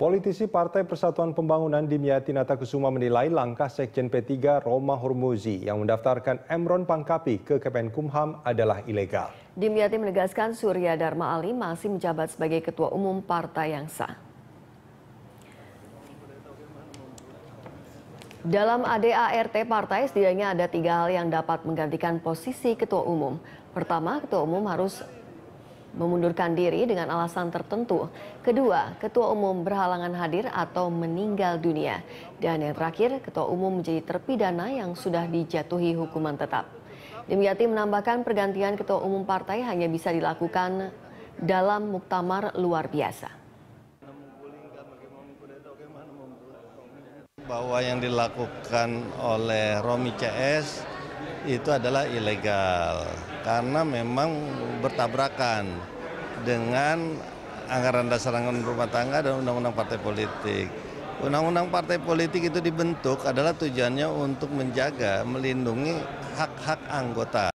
Politisi Partai Persatuan Pembangunan Dimyati Natakusuma Kusuma menilai langkah Sekjen P3 Roma Hormuzi yang mendaftarkan Emron Pangkapi ke Kemenkumham adalah ilegal. Dimyati menegaskan Surya Dharma Ali masih menjabat sebagai Ketua Umum Partai yang sah. Dalam ADART partai setidaknya ada tiga hal yang dapat menggantikan posisi Ketua Umum. Pertama, Ketua Umum harus memundurkan diri dengan alasan tertentu. Kedua, ketua umum berhalangan hadir atau meninggal dunia. Dan yang terakhir, ketua umum menjadi terpidana yang sudah dijatuhi hukuman tetap. Dimyati menambahkan pergantian ketua umum partai hanya bisa dilakukan dalam muktamar luar biasa. Bahwa yang dilakukan oleh Romi CS itu adalah ilegal karena memang bertabrakan dengan anggaran dasar anggaran rumah tangga dan undang-undang partai politik. Undang-undang partai politik itu dibentuk adalah tujuannya untuk menjaga, melindungi hak-hak anggota.